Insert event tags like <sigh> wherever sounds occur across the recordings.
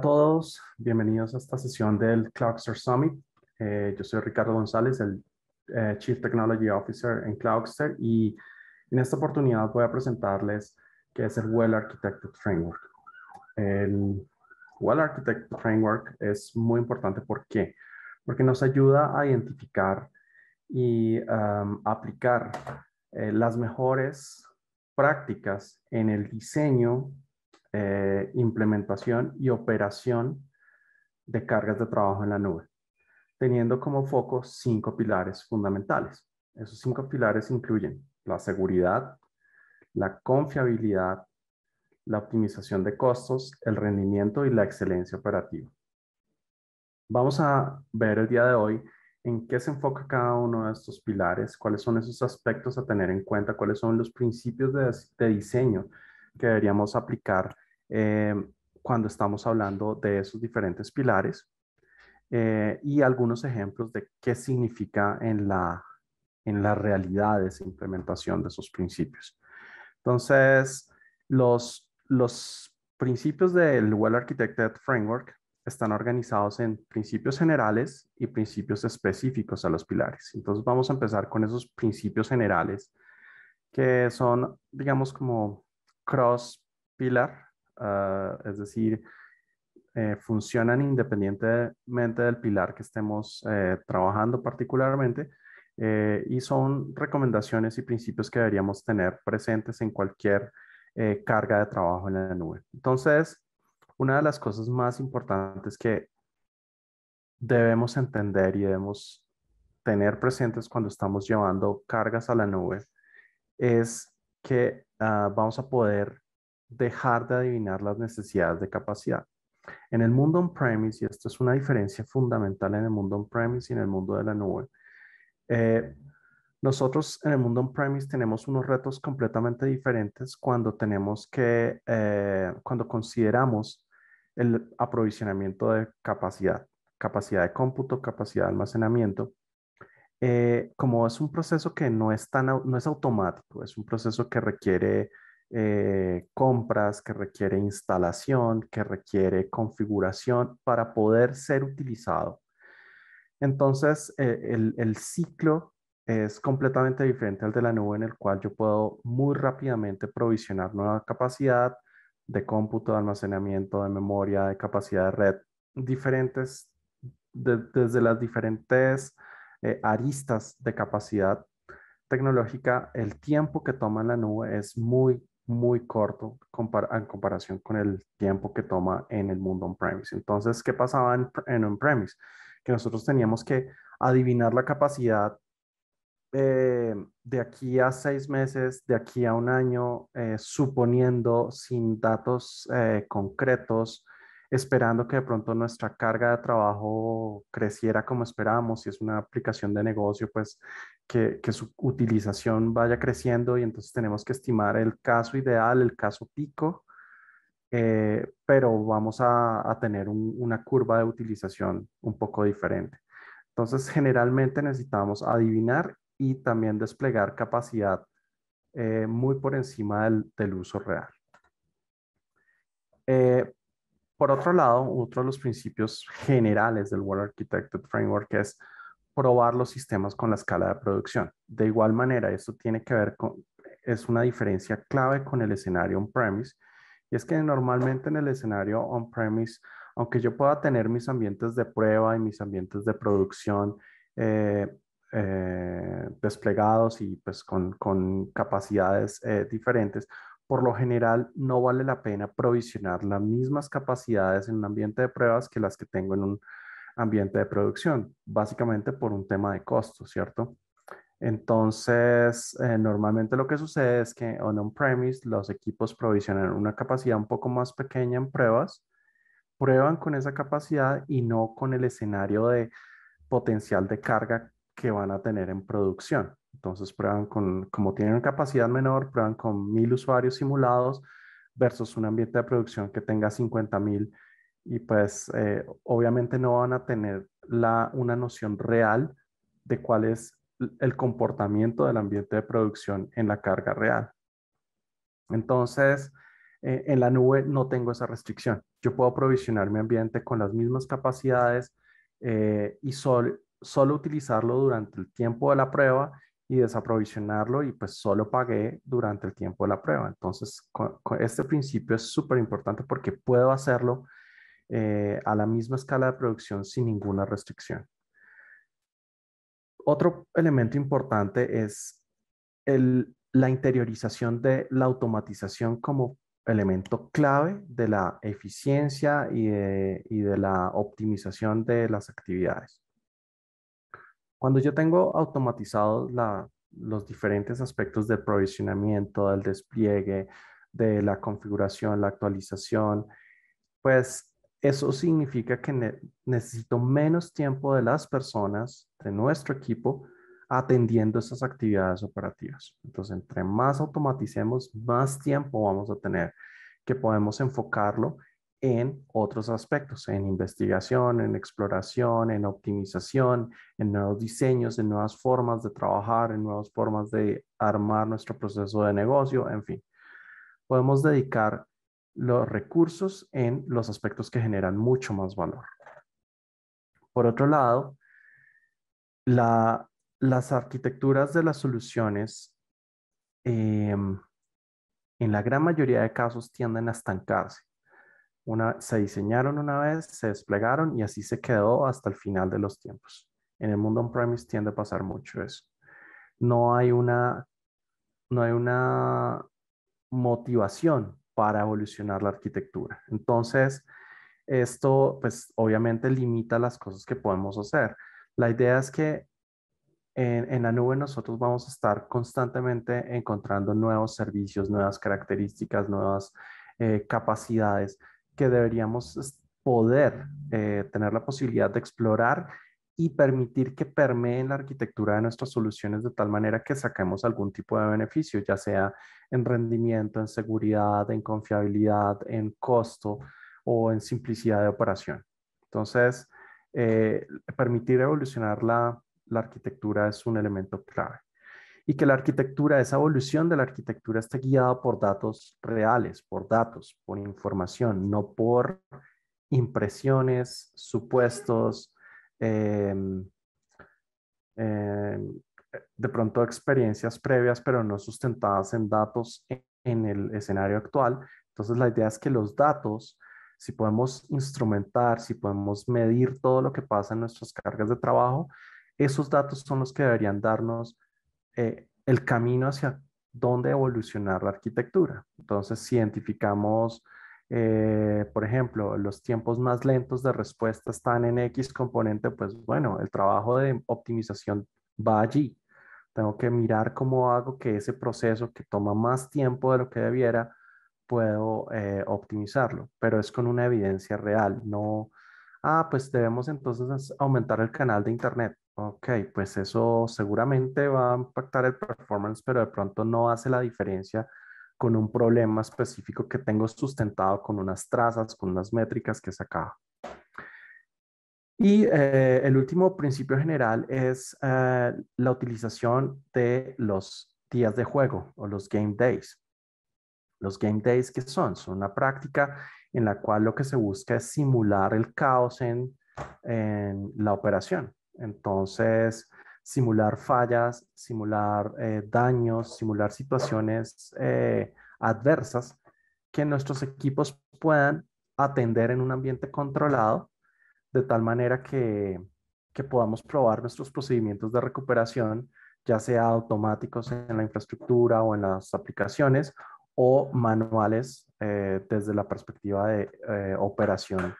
todos, bienvenidos a esta sesión del Cloudster Summit. Eh, yo soy Ricardo González, el eh, Chief Technology Officer en Cloudster, y en esta oportunidad voy a presentarles qué es el Well Architected Framework. El Well Architected Framework es muy importante, Porque nos ayuda a identificar y um, aplicar eh, las mejores prácticas en el diseño eh, implementación y operación de cargas de trabajo en la nube, teniendo como foco cinco pilares fundamentales. Esos cinco pilares incluyen la seguridad, la confiabilidad, la optimización de costos, el rendimiento y la excelencia operativa. Vamos a ver el día de hoy en qué se enfoca cada uno de estos pilares, cuáles son esos aspectos a tener en cuenta, cuáles son los principios de diseño que deberíamos aplicar eh, cuando estamos hablando de esos diferentes pilares eh, y algunos ejemplos de qué significa en la, en la realidad de esa implementación de esos principios. Entonces, los, los principios del Well Architected Framework están organizados en principios generales y principios específicos a los pilares. Entonces vamos a empezar con esos principios generales que son, digamos, como cross pilar, ah, es decir, eh, funcionan independientemente del pilar que estemos eh, trabajando particularmente eh, y son recomendaciones y principios que deberíamos tener presentes en cualquier carga de trabajo en la nube. Entonces, una de las cosas más importantes que debemos entender y debemos tener presentes cuando estamos llevando cargas a la nube es que ah, vamos a poder dejar de adivinar las necesidades de capacidad. En el mundo on-premise, y esta es una diferencia fundamental en el mundo on-premise y en el mundo de la nube, eh, nosotros en el mundo on-premise tenemos unos retos completamente diferentes cuando tenemos que, eh, cuando consideramos el aprovisionamiento de capacidad, capacidad de cómputo, capacidad de almacenamiento. Eh, como es un proceso que no es, tan, no es automático, es un proceso que requiere eh, compras, que requiere instalación, que requiere configuración para poder ser utilizado. Entonces, eh, el, el ciclo es completamente diferente al de la nube en el cual yo puedo muy rápidamente provisionar nueva capacidad de cómputo, de almacenamiento, de memoria, de capacidad de red, diferentes, desde las diferentes eh, aristas de capacidad tecnológica, el tiempo que toma la nube es muy, muy corto en comparación con el tiempo que toma en el mundo on-premise. Entonces, ¿qué pasaba en, on-premise? Que nosotros teníamos que adivinar la capacidad eh, de aquí a seis meses, de aquí a un año, eh, suponiendo sin datos concretos, esperando que de pronto nuestra carga de trabajo creciera como esperábamos, si es una aplicación de negocio, pues que, su utilización vaya creciendo y entonces tenemos que estimar el caso ideal, el caso pico, eh, pero vamos a, tener una curva de utilización un poco diferente. Entonces, generalmente necesitamos adivinar y también desplegar capacidad eh, muy por encima del, uso real. Eh, por otro lado, otro de los principios generales del World Architected Framework es probar los sistemas con la escala de producción. De igual manera, esto tiene que ver con, es una diferencia clave con el escenario on-premise, y es que normalmente en el escenario on-premise, aunque yo pueda tener mis ambientes de prueba y mis ambientes de producción eh, eh, desplegados y pues con, capacidades eh, diferentes, por lo general no vale la pena provisionar las mismas capacidades en un ambiente de pruebas que las que tengo en un ambiente de producción, básicamente por un tema de costo, ¿cierto? Entonces, eh, normalmente lo que sucede es que en on-premise los equipos provisionan una capacidad un poco más pequeña en pruebas, prueban con esa capacidad y no con el escenario de potencial de carga que van a tener en producción. Entonces prueban con, como tienen capacidad menor, prueban con mil usuarios simulados versus un ambiente de producción que tenga 50 mil y pues eh, obviamente no van a tener la, una noción real de cuál es el comportamiento del ambiente de producción en la carga real. Entonces, eh, en la nube no tengo esa restricción. Yo puedo provisionar mi ambiente con las mismas capacidades eh, y solo utilizarlo durante el tiempo de la prueba y desaprovisionarlo y pues solo pagué durante el tiempo de la prueba. Entonces, con, este principio es súper importante porque puedo hacerlo eh, a la misma escala de producción sin ninguna restricción. Otro elemento importante es la interiorización de la automatización como elemento clave de la eficiencia y de la optimización de las actividades. Cuando yo tengo automatizados los diferentes aspectos de provisionamiento, del despliegue, de la configuración, la actualización, pues eso significa que necesito menos tiempo de las personas, de nuestro equipo, atendiendo esas actividades operativas. Entonces, entre más automaticemos, más tiempo vamos a tener que podemos enfocarlo en otros aspectos, en investigación, en exploración, en optimización, en nuevos diseños, en nuevas formas de trabajar, en nuevas formas de armar nuestro proceso de negocio, en fin. Podemos dedicar los recursos en los aspectos que generan mucho más valor. Por otro lado, las arquitecturas de las soluciones em, en la gran mayoría de casos tienden a estancarse una, se diseñaron una vez, se desplegaron y así se quedó hasta el final de los tiempos. En el mundo on-premise tiende a pasar mucho eso. No hay una, no hay una motivación para evolucionar la arquitectura. Entonces, esto pues obviamente limita las cosas que podemos hacer. La idea es que en, en, la nube nosotros vamos a estar constantemente encontrando nuevos servicios, nuevas características, nuevas eh, capacidades que deberíamos poder eh, tener la posibilidad de explorar y permitir que permeen la arquitectura de nuestras soluciones de tal manera que saquemos algún tipo de beneficio, ya sea en rendimiento, en seguridad, en confiabilidad, en costo o en simplicidad de operación. Entonces, eh, permitir evolucionar la arquitectura es un elemento clave y que la arquitectura, esa evolución de la arquitectura está guiada por datos reales, por datos, por información, no por impresiones, supuestos, em, em, de pronto experiencias previas, pero no sustentadas en datos e-, en el escenario actual. Entonces la idea es que los datos, si podemos instrumentar, si podemos medir todo lo que pasa en nuestras cargas de trabajo, esos datos son los que deberían darnos eh, el camino hacia dónde evolucionar la arquitectura. Entonces, si identificamos, eh, por ejemplo, los tiempos más lentos de respuesta están en X componente, pues bueno, el trabajo de optimización va allí. Tengo que mirar cómo hago que ese proceso que toma más tiempo de lo que debiera, puedo eh, optimizarlo, pero es con una evidencia real, no, ah, pues debemos entonces aumentar el canal de Internet. Ok, pues eso seguramente va a impactar el performance, pero de pronto no hace la diferencia con un problema específico que tengo sustentado con unas trazas, con unas métricas que sacaba. Y eh, el último principio general es eh, la utilización de los días de juego o los game days. Los game days, ¿qué son? Son una práctica en la cual lo que se busca es simular el caos en la operación. Entonces, simular fallas, simular eh, daños, simular situaciones eh, adversas que nuestros equipos puedan atender en un ambiente controlado, de tal manera que, podamos probar nuestros procedimientos de recuperación, ya sea automáticos en la infraestructura o en las aplicaciones, o manuales eh, desde la perspectiva de operación,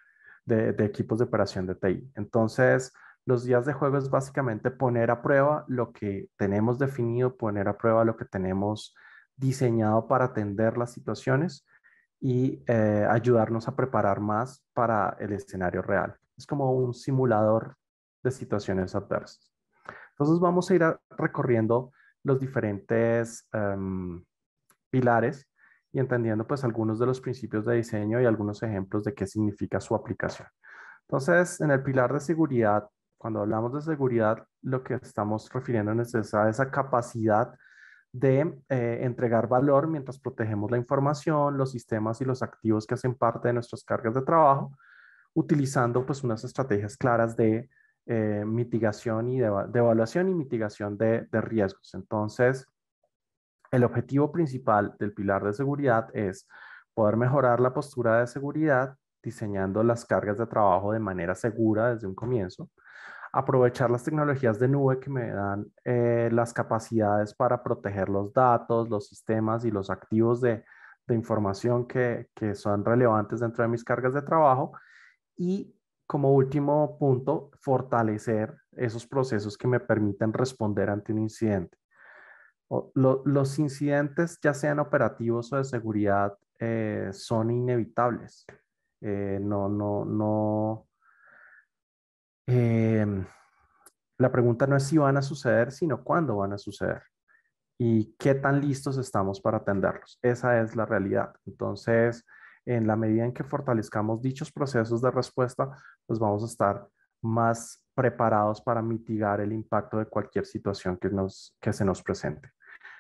de equipos de operación de TI. Entonces, los días de juego es básicamente poner a prueba lo que tenemos definido, poner a prueba lo que tenemos diseñado para atender las situaciones y eh, ayudarnos a preparar más para el escenario real. Es como un simulador de situaciones adversas. Entonces vamos a ir recorriendo los diferentes em, pilares y entendiendo pues algunos de los principios de diseño y algunos ejemplos de qué significa su aplicación. Entonces, en el pilar de seguridad cuando hablamos de seguridad, lo que estamos refiriendo es esa capacidad de eh, entregar valor mientras protegemos la información, los sistemas y los activos que hacen parte de nuestras cargas de trabajo, utilizando pues unas estrategias claras de eh, mitigación y de, evaluación y mitigación de riesgos. Entonces, el objetivo principal del pilar de seguridad es poder mejorar la postura de seguridad diseñando las cargas de trabajo de manera segura desde un comienzo, aprovechar las tecnologías de nube que me dan eh, las capacidades para proteger los datos, los sistemas y los activos de, información que, que, son relevantes dentro de mis cargas de trabajo. Y como último punto, fortalecer esos procesos que me permiten responder ante un incidente. los incidentes, ya sean operativos o de seguridad, eh, son inevitables. Eh, no, no, no, Em, la pregunta no es si van a suceder, sino cuándo van a suceder y qué tan listos estamos para atenderlos. Esa es la realidad. Entonces, en la medida en que fortalezcamos dichos procesos de respuesta, pues vamos a estar más preparados para mitigar el impacto de cualquier situación que, nos, que se nos presente.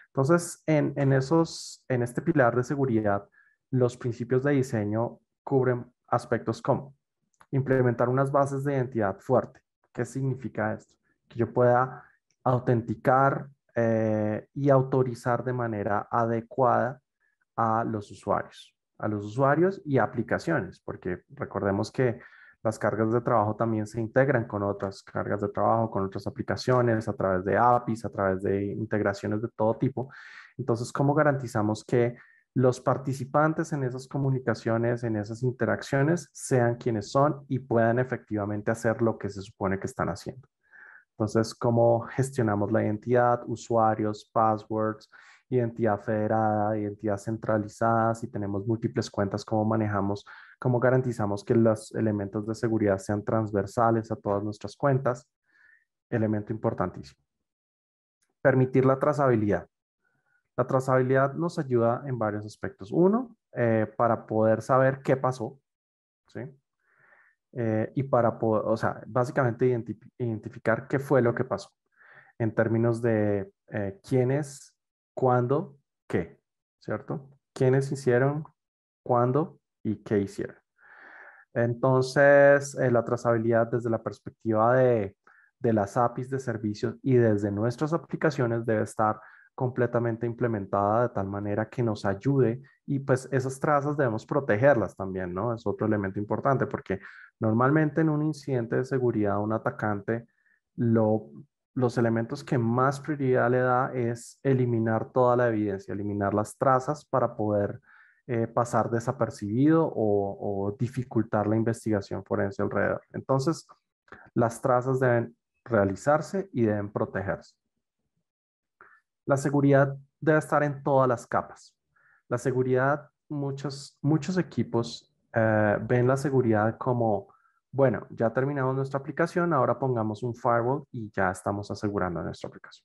Entonces, en, esos, en este pilar de seguridad, los principios de diseño cubren aspectos como implementar unas bases de identidad fuerte. ¿Qué significa esto? Que yo pueda autenticar eh, y autorizar de manera adecuada a los usuarios, a los usuarios y aplicaciones, porque recordemos que las cargas de trabajo también se integran con otras cargas de trabajo, con otras aplicaciones, a través de APIs, a través de integraciones de todo tipo. Entonces, ¿cómo garantizamos que los participantes en esas comunicaciones, en esas interacciones, sean quienes son y puedan efectivamente hacer lo que se supone que están haciendo. Entonces, cómo gestionamos la identidad, usuarios, passwords, identidad federada, identidad centralizada, si tenemos múltiples cuentas, cómo manejamos, cómo garantizamos que los elementos de seguridad sean transversales a todas nuestras cuentas. Elemento importantísimo. Permitir la trazabilidad. La trazabilidad nos ayuda en varios aspectos. Uno, eh, para poder saber qué pasó, ¿sí? Eh, y para poder, o sea, básicamente identificar qué fue lo que pasó en términos de eh, quiénes, cuándo, qué, ¿cierto? Quiénes hicieron, cuándo y qué hicieron. Entonces, la trazabilidad desde la perspectiva de las APIs de servicios y desde nuestras aplicaciones debe estar completamente implementada de tal manera que nos ayude y pues esas trazas debemos protegerlas también, ¿no? Es otro elemento importante porque normalmente en un incidente de seguridad un atacante lo, los elementos que más prioridad le da es eliminar toda la evidencia, eliminar las trazas para poder eh, pasar desapercibido o dificultar la investigación forense alrededor. Entonces, las trazas deben realizarse y deben protegerse. La seguridad debe estar en todas las capas. La seguridad, muchos, muchos equipos eh, ven la seguridad como, bueno, ya terminamos nuestra aplicación, ahora pongamos un firewall y ya estamos asegurando nuestra aplicación.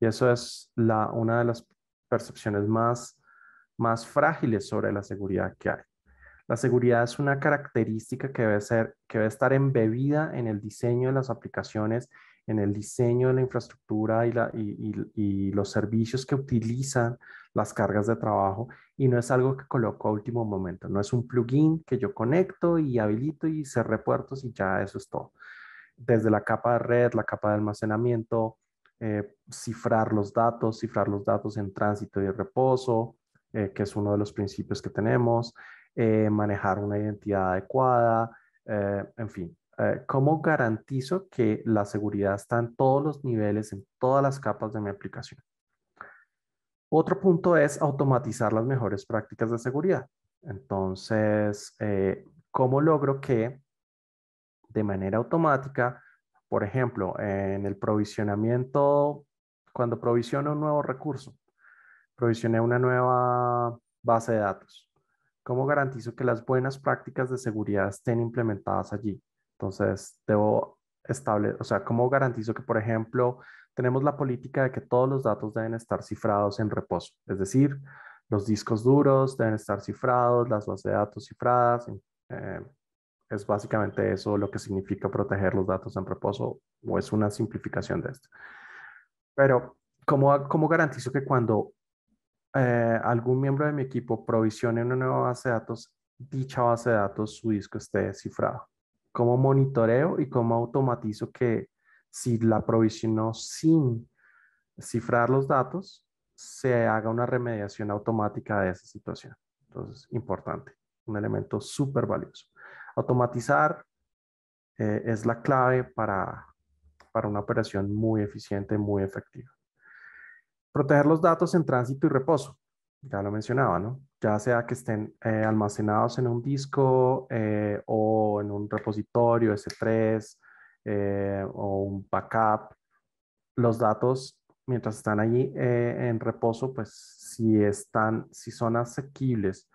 Y eso es una de las percepciones más, más frágiles sobre la seguridad que hay. La seguridad es una característica que debe, ser, que debe estar embebida en el diseño de las aplicaciones en el diseño de la infraestructura y, los servicios que utilizan las cargas de trabajo y no es algo que coloco a último momento, no es un plugin que yo conecto y habilito y cerré puertos y ya eso es todo. Desde la capa de red, la capa de almacenamiento, eh, cifrar los datos, cifrar los datos en tránsito y reposo, eh, que es uno de los principios que tenemos, eh, manejar una identidad adecuada, en fin, eh, ¿cómo garantizo que la seguridad está en todos los niveles, en todas las capas de mi aplicación? Otro punto es automatizar las mejores prácticas de seguridad. Entonces, eh, ¿cómo logro que de manera automática, por ejemplo, en el provisionamiento, cuando provisiono un nuevo recurso, provisioné una nueva base de datos, ¿cómo garantizo que las buenas prácticas de seguridad estén implementadas allí? Entonces, debo establecer, o sea, ¿cómo garantizo que, por ejemplo, tenemos la política de que todos los datos deben estar cifrados en reposo? Es decir, los discos duros deben estar cifrados, las bases de datos cifradas. Eh, es básicamente eso lo que significa proteger los datos en reposo o es una simplificación de esto. Pero, ¿cómo, garantizo que cuando eh, algún miembro de mi equipo provisione una nueva base de datos, dicha base de datos, su disco esté cifrado? cómo monitoreo y cómo automatizo que si la provisionó sin cifrar los datos, se haga una remediación automática de esa situación. Entonces, importante, un elemento súper valioso. Automatizar eh, es la clave para, para una operación muy eficiente, muy efectiva. Proteger los datos en tránsito y reposo. Ya lo mencionaba, ¿no? ya sea que estén eh, almacenados en un disco eh, o en un repositorio S3 eh, o un backup, los datos mientras están allí en reposo, pues si están, si son asequibles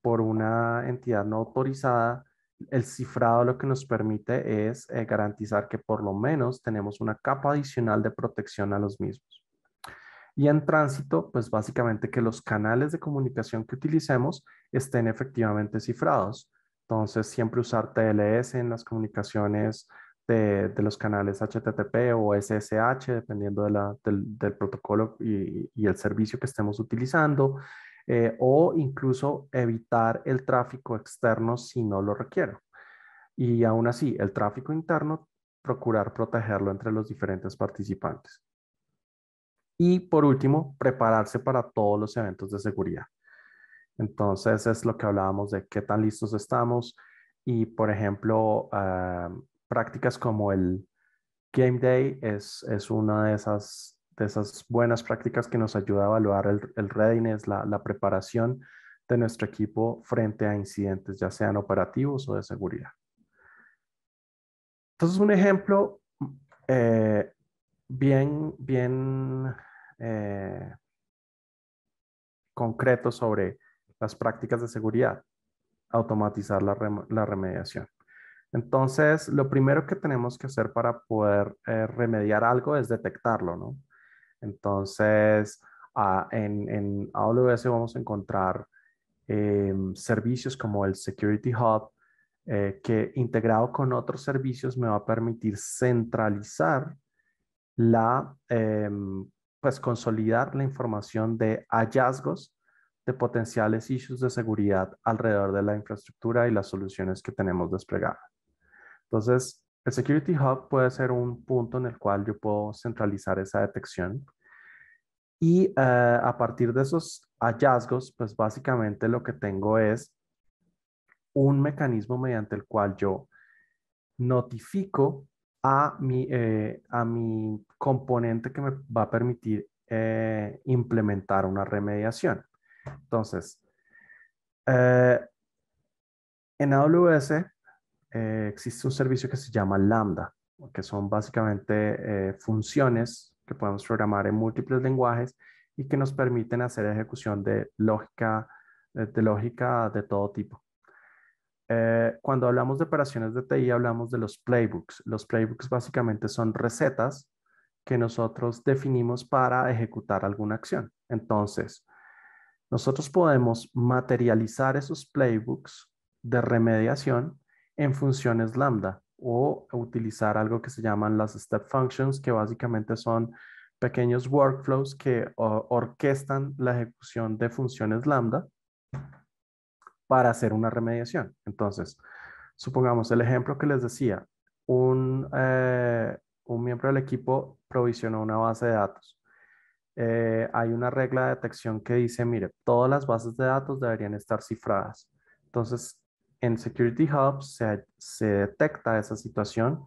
por una entidad no autorizada, el cifrado lo que nos permite es garantizar que por lo menos tenemos una capa adicional de protección a los mismos y en tránsito, pues básicamente que los canales de comunicación que utilicemos estén efectivamente cifrados. Entonces, siempre usar TLS en las comunicaciones de, los canales HTTP o SSH, dependiendo del, protocolo y, el servicio que estemos utilizando, eh, o incluso evitar el tráfico externo si no lo requiero. Y aún así, el tráfico interno, procurar protegerlo entre los diferentes participantes. Y por último, prepararse para todos los eventos de seguridad. Entonces es lo que hablábamos de qué tan listos estamos y, por ejemplo, ah, prácticas como el Game Day es, es una de esas, de esas buenas prácticas que nos ayuda a evaluar el, el readiness, la, preparación de nuestro equipo frente a incidentes, ya sean operativos o de seguridad. Entonces, un ejemplo eh, bien, bien eh, concreto sobre las prácticas de seguridad, automatizar la, remediación. Entonces, lo primero que tenemos que hacer para poder eh, remediar algo es detectarlo, ¿no? Entonces, en, en, AWS vamos a encontrar em, servicios como el Security Hub, eh, que integrado con otros servicios me va a permitir centralizar la em, pues consolidar la información de hallazgos de potenciales issues de seguridad alrededor de la infraestructura y las soluciones que tenemos desplegadas. Entonces, el Security Hub puede ser un punto en el cual yo puedo centralizar esa detección y eh, a partir de esos hallazgos, pues básicamente lo que tengo es un mecanismo mediante el cual yo notifico a mi, eh, a mi componente que me va a permitir eh, implementar una remediación. Entonces, eh, en AWS eh, existe un servicio que se llama Lambda, que son básicamente funciones que podemos programar en múltiples lenguajes y que nos permiten hacer ejecución de lógica de, lógica de todo tipo. cuando hablamos de operaciones de TI, hablamos de los playbooks. Los playbooks básicamente son recetas que nosotros definimos para ejecutar alguna acción. Entonces, nosotros podemos materializar esos playbooks de remediación en funciones lambda o utilizar algo que se llaman las step functions, que básicamente son pequeños workflows que orquestan la ejecución de funciones lambda para hacer una remediación. Entonces, supongamos el ejemplo que les decía, un, eh, un miembro del equipo provisionó una base de datos. Eh, hay una regla de detección que dice, mire, todas las bases de datos deberían estar cifradas. Entonces, en Security Hub se detecta esa situación,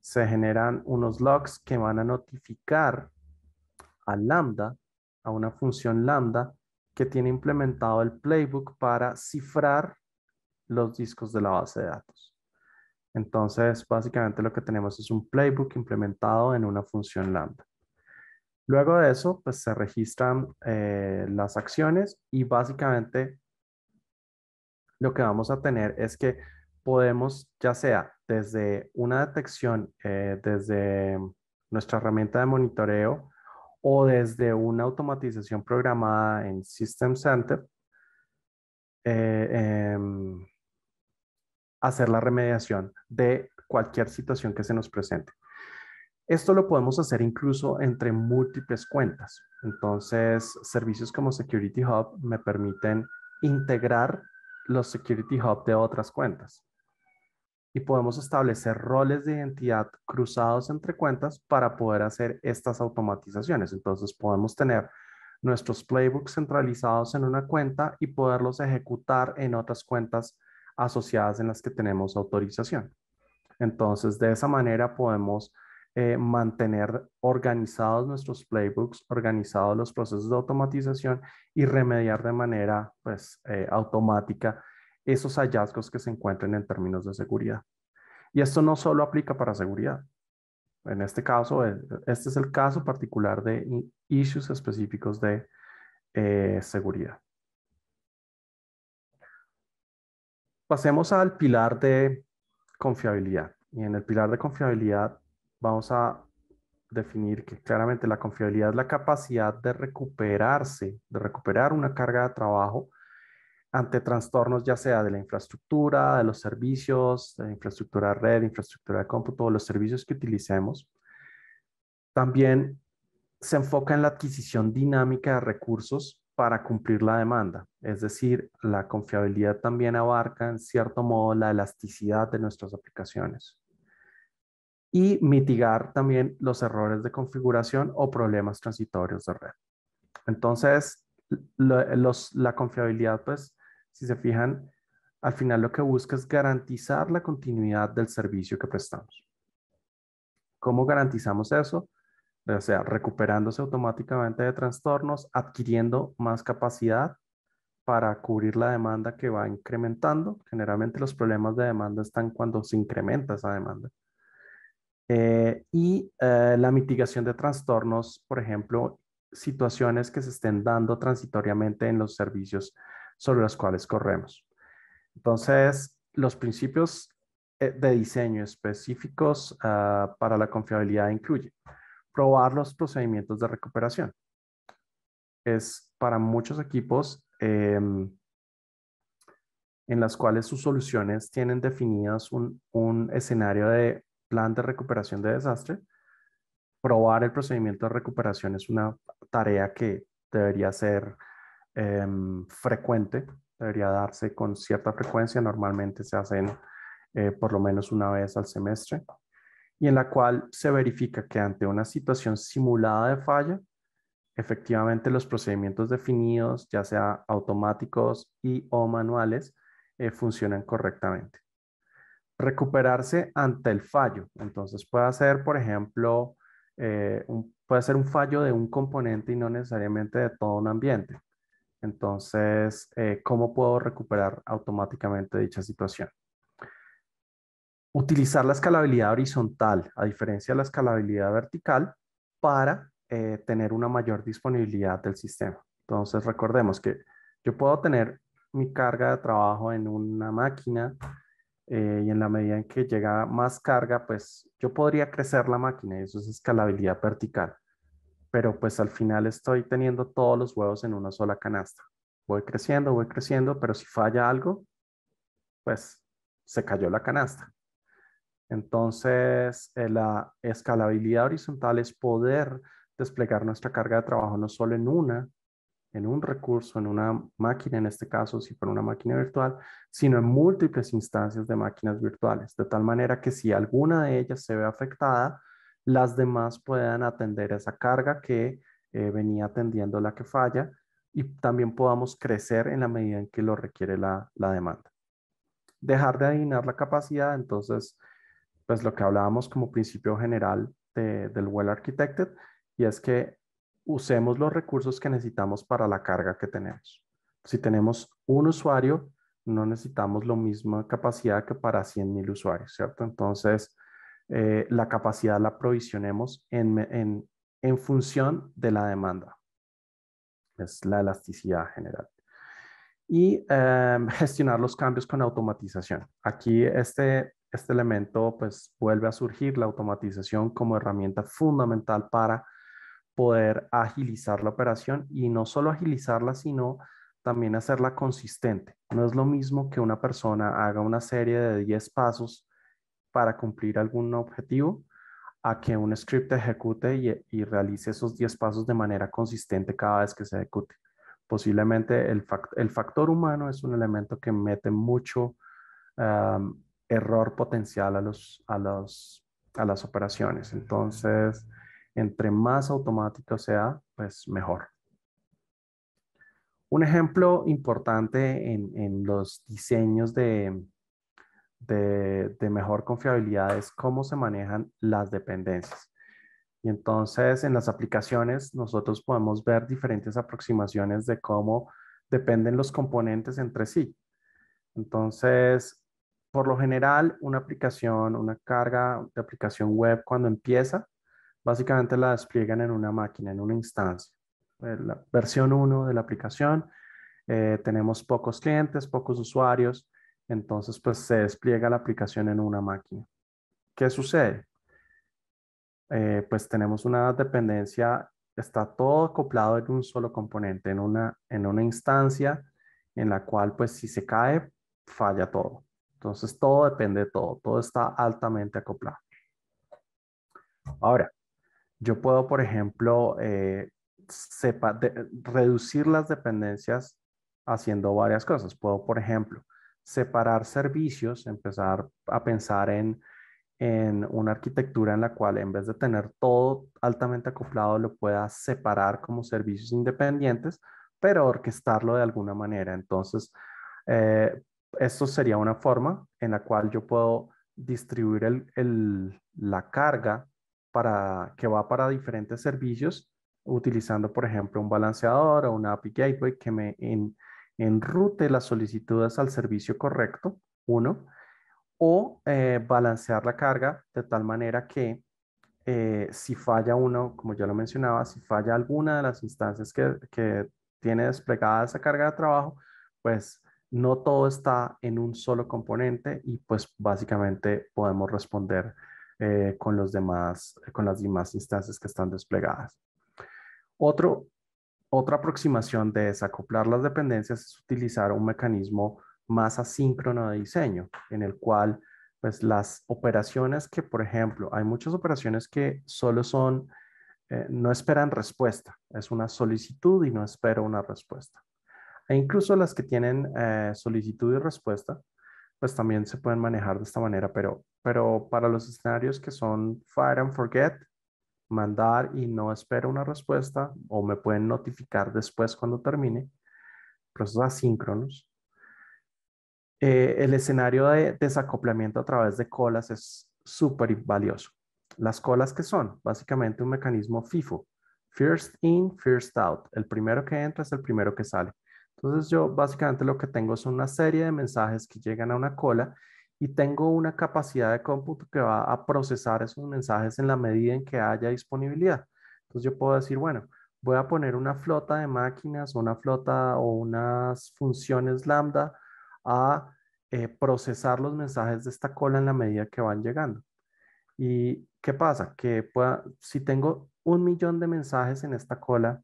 se generan unos logs que van a notificar a Lambda, a una función Lambda, que tiene implementado el playbook para cifrar los discos de la base de datos. Entonces, básicamente lo que tenemos es un playbook implementado en una función lambda. Luego de eso, pues se registran eh, las acciones y básicamente lo que vamos a tener es que podemos, ya sea desde una detección, eh, desde nuestra herramienta de monitoreo o desde una automatización programada en System Center, eh, em, hacer la remediación de cualquier situación que se nos presente. Esto lo podemos hacer incluso entre múltiples cuentas. Entonces, servicios como Security Hub me permiten integrar los Security Hub de otras cuentas. Y podemos establecer roles de identidad cruzados entre cuentas para poder hacer estas automatizaciones. Entonces, podemos tener nuestros playbooks centralizados en una cuenta y poderlos ejecutar en otras cuentas asociadas en las que tenemos autorización. Entonces, de esa manera podemos eh, mantener organizados nuestros playbooks, organizados los procesos de automatización y remediar de manera pues, eh, automática esos hallazgos que se encuentren en términos de seguridad. Y esto no solo aplica para seguridad. En este caso, eh, este es el caso particular de issues específicos de seguridad. Pasemos al pilar de confiabilidad. Y en el pilar de confiabilidad vamos a definir que claramente la confiabilidad es la capacidad de recuperarse, de recuperar una carga de trabajo ante trastornos ya sea de la infraestructura, de los servicios, de infraestructura red, infraestructura de cómputo, los servicios que utilicemos. También se enfoca en la adquisición dinámica de recursos para cumplir la demanda. Es decir, la confiabilidad también abarca en cierto modo la elasticidad de nuestras aplicaciones y mitigar también los errores de configuración o problemas transitorios de red. Entonces, la confiabilidad, pues, si se fijan, al final lo que busca es garantizar la continuidad del servicio que prestamos. ¿Cómo garantizamos eso? o sea, recuperándose automáticamente de trastornos, adquiriendo más capacidad para cubrir la demanda que va incrementando. Generalmente los problemas de demanda están cuando se incrementa esa demanda. Eh, y eh, la mitigación de trastornos, por ejemplo, situaciones que se estén dando transitoriamente en los servicios sobre los cuales corremos. Entonces, los principios eh, de diseño específicos ah, para la confiabilidad incluye probar los procedimientos de recuperación. Es para muchos equipos em, en las cuales sus soluciones tienen definidas un, escenario de plan de recuperación de desastre. Probar el procedimiento de recuperación es una tarea que debería ser em, frecuente, debería darse con cierta frecuencia. Normalmente se hacen eh, por lo menos una vez al semestre y en la cual se verifica que ante una situación simulada de falla, efectivamente los procedimientos definidos, ya sea automáticos y o manuales, eh, funcionan correctamente. Recuperarse ante el fallo. Entonces puede ser, por ejemplo, eh, puede ser un fallo de un componente y no necesariamente de todo un ambiente. Entonces, eh, ¿cómo puedo recuperar automáticamente dicha situación? utilizar la escalabilidad horizontal, a diferencia de la escalabilidad vertical, para eh, tener una mayor disponibilidad del sistema. Entonces, recordemos que yo puedo tener mi carga de trabajo en una máquina eh, y en la medida en que llega más carga, pues yo podría crecer la máquina y eso es escalabilidad vertical. Pero pues al final estoy teniendo todos los huevos en una sola canasta. Voy creciendo, voy creciendo, pero si falla algo, pues se cayó la canasta. Entonces, eh, la escalabilidad horizontal es poder desplegar nuestra carga de trabajo no solo en una, en un recurso, en una máquina, en este caso, si por una máquina virtual, sino en múltiples instancias de máquinas virtuales, de tal manera que si alguna de ellas se ve afectada, las demás puedan atender esa carga que eh, venía atendiendo la que falla y también podamos crecer en la medida en que lo requiere la, la demanda. Dejar de adivinar la capacidad, entonces pues lo que hablábamos como principio general del Well Architected y es que usemos los recursos que necesitamos para la carga que tenemos. Si tenemos un usuario, no necesitamos la misma capacidad que para 100.000 usuarios, ¿cierto? Entonces, eh, la capacidad la provisionemos en, función de la demanda. Es la elasticidad general y eh, <laughs> gestionar los cambios con automatización. Aquí este este elemento pues vuelve a surgir la automatización como herramienta fundamental para poder agilizar la operación y no solo agilizarla, sino también hacerla consistente. No es lo mismo que una persona haga una serie de 10 pasos para cumplir algún objetivo a que un script ejecute y, realice esos 10 pasos de manera consistente cada vez que se ejecute. Posiblemente el, el factor humano es un elemento que mete mucho error potencial a, los, a, a las operaciones. Entonces, entre más automático sea, pues mejor. Un ejemplo importante en, los diseños de, de, de, mejor confiabilidad es cómo se manejan las dependencias. Y entonces en las aplicaciones nosotros podemos ver diferentes aproximaciones de cómo dependen los componentes entre sí. Entonces, por lo general, una aplicación, una carga de aplicación web cuando empieza, básicamente la despliegan en una máquina, en una instancia. Eh, la versión 1 de la aplicación, eh, tenemos pocos clientes, pocos usuarios, entonces pues se despliega la aplicación en una máquina. ¿Qué sucede? Eh, pues tenemos una dependencia, está todo acoplado en un solo componente, en una, en una instancia en la cual pues si se cae, falla todo. Entonces, todo depende de todo. Todo está altamente acoplado. Ahora, yo puedo, por ejemplo, eh, reducir las dependencias haciendo varias cosas. Puedo, por ejemplo, separar servicios, empezar a pensar en, una arquitectura en la cual en vez de tener todo altamente acoplado, lo pueda separar como servicios independientes, pero orquestarlo de alguna manera. Entonces, eh, esto sería una forma en la cual yo puedo distribuir la carga para, que va para diferentes servicios utilizando, por ejemplo, un balanceador o una API Gateway que me en, enrute las solicitudes al servicio correcto, uno, o eh, balancear la carga de tal manera que eh, si falla uno, como ya lo mencionaba, si falla alguna de las instancias que, que tiene desplegada esa carga de trabajo, pues no todo está en un solo componente y pues básicamente podemos responder eh, con, con las demás instancias que están desplegadas. otra aproximación de desacoplar las dependencias es utilizar un mecanismo más asíncrono de diseño, en el cual pues, las operaciones que, por ejemplo, hay muchas operaciones que solo son, eh, no esperan respuesta, es una solicitud y no espera una respuesta. E incluso las que tienen eh, solicitud y respuesta, pues también se pueden manejar de esta manera, pero, pero para los escenarios que son fire and forget, mandar y no espero una respuesta o me pueden notificar después cuando termine, procesos asíncronos. Eh, el escenario de desacoplamiento a través de colas es súper valioso. Las colas que son básicamente un mecanismo FIFO, first in, first out. El primero que entra es el primero que sale. Entonces yo básicamente lo que tengo es una serie de mensajes que llegan a una cola y tengo una capacidad de cómputo que va a procesar esos mensajes en la medida en que haya disponibilidad. Entonces yo puedo decir, bueno, voy a poner una flota de máquinas, o una flota o unas funciones lambda a eh, procesar los mensajes de esta cola en la medida que van llegando. ¿Y qué pasa? Que si tengo un millón de mensajes en esta cola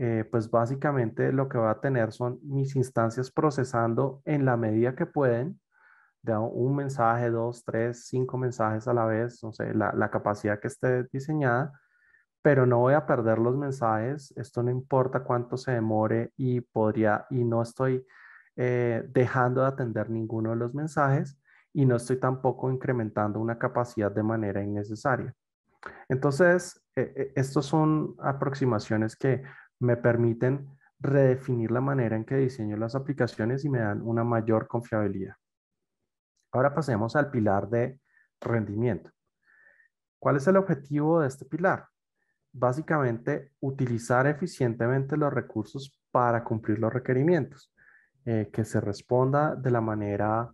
eh, pues básicamente lo que va a tener son mis instancias procesando en la medida que pueden, de un mensaje, dos, tres, cinco mensajes a la vez, no sé, la, capacidad que esté diseñada, pero no voy a perder los mensajes, esto no importa cuánto se demore y podría, y no estoy eh, dejando de atender ninguno de los mensajes y no estoy tampoco incrementando una capacidad de manera innecesaria. Entonces, eh, e, estas son aproximaciones que me permiten redefinir la manera en que diseño las aplicaciones y me dan una mayor confiabilidad. Ahora pasemos al pilar de rendimiento. ¿Cuál es el objetivo de este pilar? Básicamente, utilizar eficientemente los recursos para cumplir los requerimientos, eh, que se responda de la, manera,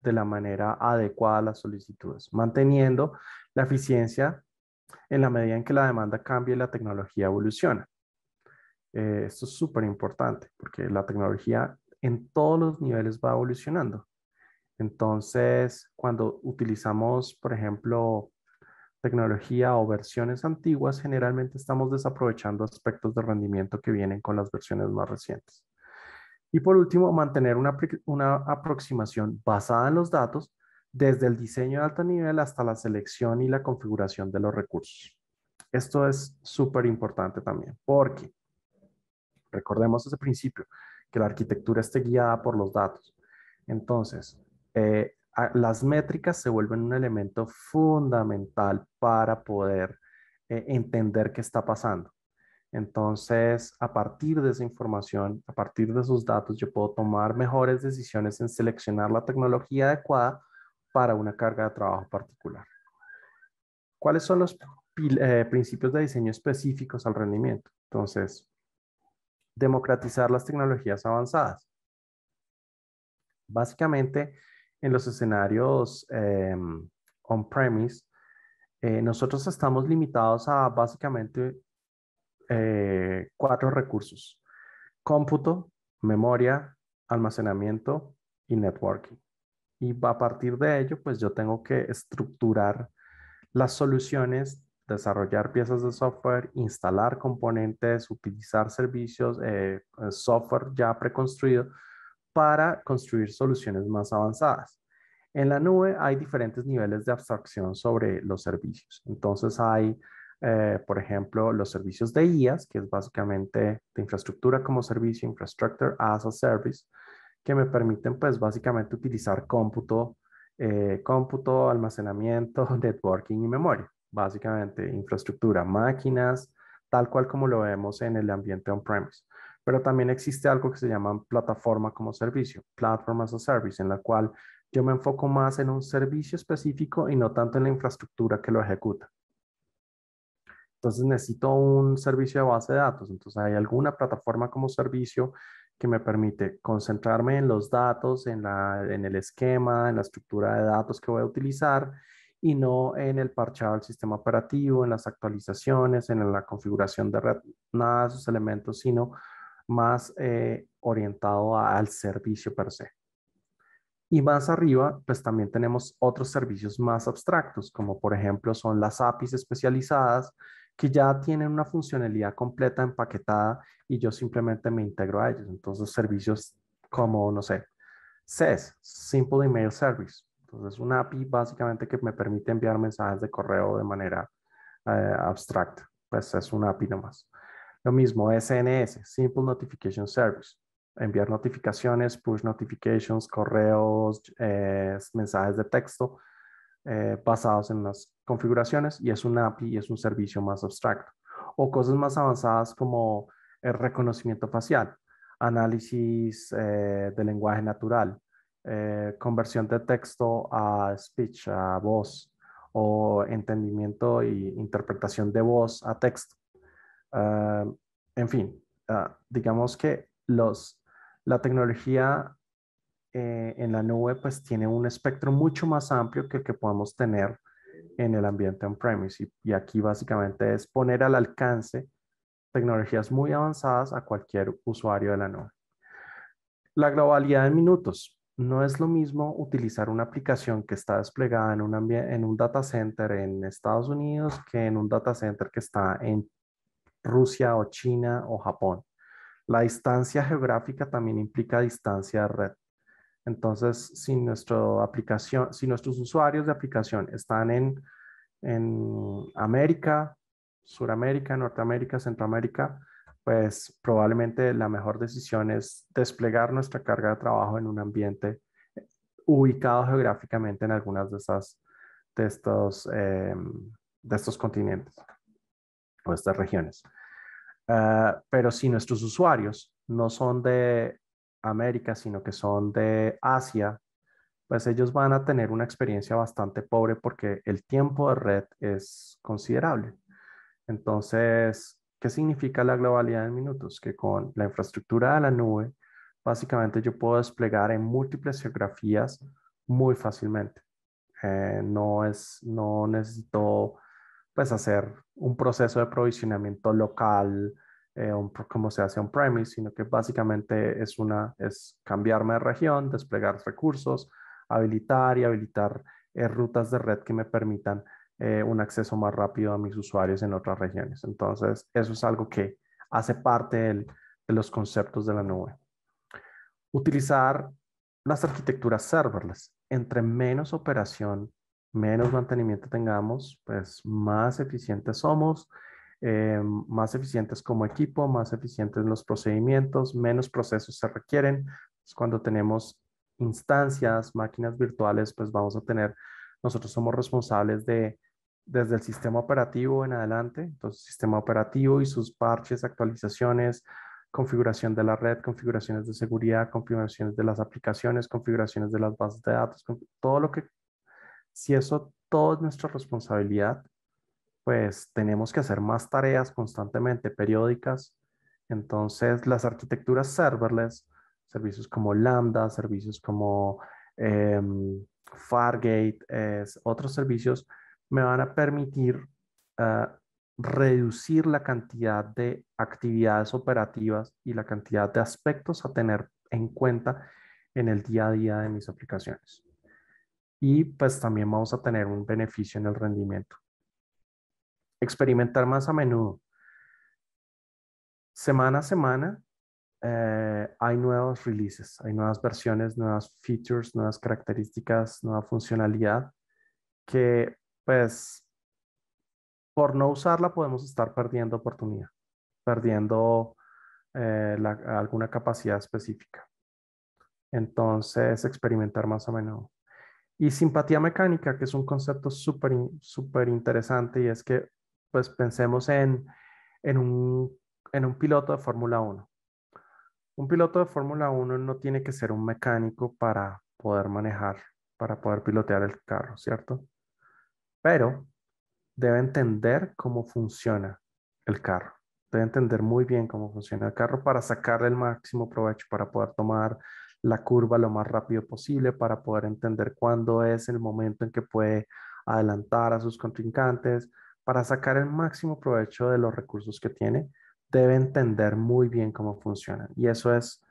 de la manera adecuada a las solicitudes, manteniendo la eficiencia en la medida en que la demanda cambie y la tecnología evoluciona. Eh, esto es súper importante porque la tecnología en todos los niveles va evolucionando. Entonces, cuando utilizamos, por ejemplo, tecnología o versiones antiguas, generalmente estamos desaprovechando aspectos de rendimiento que vienen con las versiones más recientes. Y por último, mantener una, una aproximación basada en los datos desde el diseño de alto nivel hasta la selección y la configuración de los recursos. Esto es súper importante también porque Recordemos ese principio que la arquitectura esté guiada por los datos. Entonces, eh, las métricas se vuelven un elemento fundamental para poder eh, entender qué está pasando. Entonces, a partir de esa información, a partir de esos datos, yo puedo tomar mejores decisiones en seleccionar la tecnología adecuada para una carga de trabajo particular. ¿Cuáles son los eh, principios de diseño específicos al rendimiento? Entonces, democratizar las tecnologías avanzadas. Básicamente, en los escenarios em, on-premise, eh, nosotros estamos limitados a básicamente eh, cuatro recursos. Cómputo, memoria, almacenamiento y networking. Y a partir de ello, pues yo tengo que estructurar las soluciones desarrollar piezas de software, instalar componentes, utilizar servicios, eh, eh, software ya preconstruido para construir soluciones más avanzadas. En la nube hay diferentes niveles de abstracción sobre los servicios. Entonces hay, eh, por ejemplo, los servicios de IaaS, que es básicamente de infraestructura como servicio, Infrastructure as a Service, que me permiten pues básicamente utilizar cómputo, cómputo, almacenamiento, <laughs> networking y memoria básicamente infraestructura, máquinas, tal cual como lo vemos en el ambiente on-premise. Pero también existe algo que se llama plataforma como servicio, Platform as a Service, en la cual yo me enfoco más en un servicio específico y no tanto en la infraestructura que lo ejecuta. Entonces necesito un servicio de base de datos. Entonces hay alguna plataforma como servicio que me permite concentrarme en los datos, en, en el esquema, en la estructura de datos que voy a utilizar y no en el parchado del sistema operativo, en las actualizaciones, en la configuración de red, nada de esos elementos, sino más eh, orientado al servicio per se. Y más arriba, pues también tenemos otros servicios más abstractos, como por ejemplo son las APIs especializadas, que ya tienen una funcionalidad completa empaquetada y yo simplemente me integro a ellos. Entonces, servicios como, no sé, SES, Simple Email Service, entonces, una API básicamente que me permite enviar mensajes de correo de manera eh, abstracta. Pues es una API nomás. Lo mismo, SNS, Simple Notification Service. Enviar notificaciones, push notifications, correos, eh, mensajes de texto eh, basados en las configuraciones y es una API y es un servicio más abstracto. O cosas más avanzadas como el reconocimiento facial, análisis de lenguaje natural, eh, conversión de texto a speech, a voz, o entendimiento e interpretación de voz a texto. Ah, en fin, ah, digamos que los, la tecnología eh, en la nube pues tiene un espectro mucho más amplio que el que podemos tener en el ambiente on-premise y, aquí básicamente es poner al alcance tecnologías muy avanzadas a cualquier usuario de la nube. La globalidad en minutos no es lo mismo utilizar una aplicación que está desplegada en un, data center en Estados Unidos que en un data center que está en Rusia o China o Japón. La distancia geográfica también implica distancia de red. Entonces, si, nuestros usuarios de aplicación están en, en América, Suramérica, Norteamérica, Centroamérica, pues probablemente la mejor decisión es desplegar nuestra carga de trabajo en un ambiente ubicado geográficamente en algunas de estas, de estos eh, de estos continentes o estas regiones. Ah, pero si nuestros usuarios no son de América, sino que son de Asia, pues ellos van a tener una experiencia bastante pobre porque el tiempo de red es considerable. Entonces, ¿Qué significa la globalidad en minutos? Que con la infraestructura de la nube, básicamente yo puedo desplegar en múltiples geografías muy fácilmente. Eh, no, es, no necesito pues, hacer un proceso de provisionamiento local eh, como se hace on-premise, sino que básicamente es, una, es cambiarme de región, desplegar recursos, habilitar y habilitar eh, rutas de red que me permitan eh, un acceso más rápido a mis usuarios en otras regiones. Entonces, eso es algo que hace parte de los conceptos de la nube. Utilizar las arquitecturas serverless. Entre menos operación, menos mantenimiento tengamos, pues más eficientes somos, eh, más eficientes como equipo, más eficientes los procedimientos, menos procesos se requieren. Pues cuando tenemos instancias, máquinas virtuales, pues vamos a tener, nosotros somos responsables de desde el sistema operativo en adelante, entonces sistema operativo y sus parches, actualizaciones, configuración de la red, configuraciones de seguridad, configuraciones de las aplicaciones, configuraciones de las bases de datos, todo lo que, si eso todo es nuestra responsabilidad, pues tenemos que hacer más tareas constantemente, periódicas. Entonces las arquitecturas serverless, servicios como Lambda, servicios como em, Fargate, otros servicios, me van a permitir eh, reducir la cantidad de actividades operativas y la cantidad de aspectos a tener en cuenta en el día a día de mis aplicaciones. Y pues también vamos a tener un beneficio en el rendimiento. Experimentar más a menudo. Semana a semana eh, hay nuevos releases, hay nuevas versiones, nuevas features, nuevas características, nueva funcionalidad que pues por no usarla podemos estar perdiendo oportunidad, perdiendo eh, alguna capacidad específica. Entonces, experimentar más a menudo. Y simpatía mecánica, que es un concepto súper interesante y es que pues pensemos en, un, en un piloto de Fórmula 1. Un piloto de Fórmula 1 no tiene que ser un mecánico para poder manejar, para poder pilotear el carro, ¿cierto? pero debe entender cómo funciona el carro. Debe entender muy bien cómo funciona el carro para sacarle el máximo provecho, para poder tomar la curva lo más rápido posible, para poder entender cuándo es el momento en que puede adelantar a sus contrincantes, para sacar el máximo provecho de los recursos que tiene, debe entender muy bien cómo funciona. Y eso es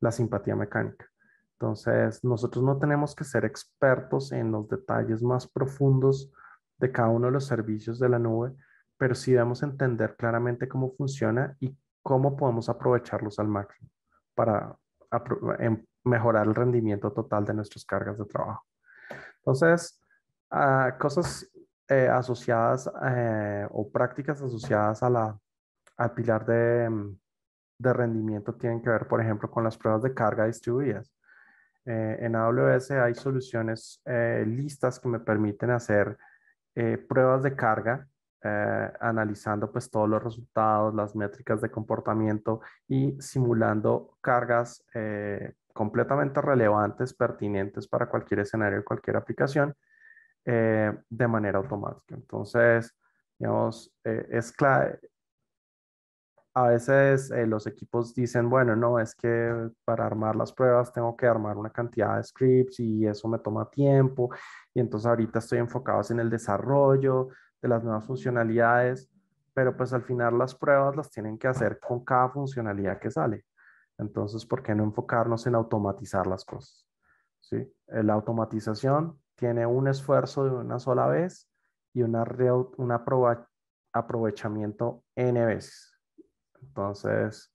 la simpatía mecánica. Entonces, nosotros no tenemos que ser expertos en los detalles más profundos de cada uno de los servicios de la nube, pero sí debemos entender claramente cómo funciona y cómo podemos aprovecharlos al máximo para em, mejorar el rendimiento total de nuestras cargas de trabajo. Entonces, ah, cosas eh, asociadas eh, o prácticas asociadas a la, al pilar de, mm, de, rendimiento tienen que ver, por ejemplo, con las pruebas de carga distribuidas. Eh, en AWS hay soluciones listas que me permiten hacer eh, pruebas de carga, eh, analizando pues todos los resultados, las métricas de comportamiento y simulando cargas eh, completamente relevantes, pertinentes para cualquier escenario, cualquier aplicación, de manera automática. Entonces, digamos, es clave, a veces eh, los equipos dicen, bueno, no, es que para armar las pruebas tengo que armar una cantidad de scripts y eso me toma tiempo. Y entonces ahorita estoy enfocado en el desarrollo de las nuevas funcionalidades, pero pues al final las pruebas las tienen que hacer con cada funcionalidad que sale. Entonces, ¿por qué no enfocarnos en automatizar las cosas? ¿Sí? Eh, la automatización tiene un esfuerzo de una sola vez y una, aprovechamiento N veces. Entonces,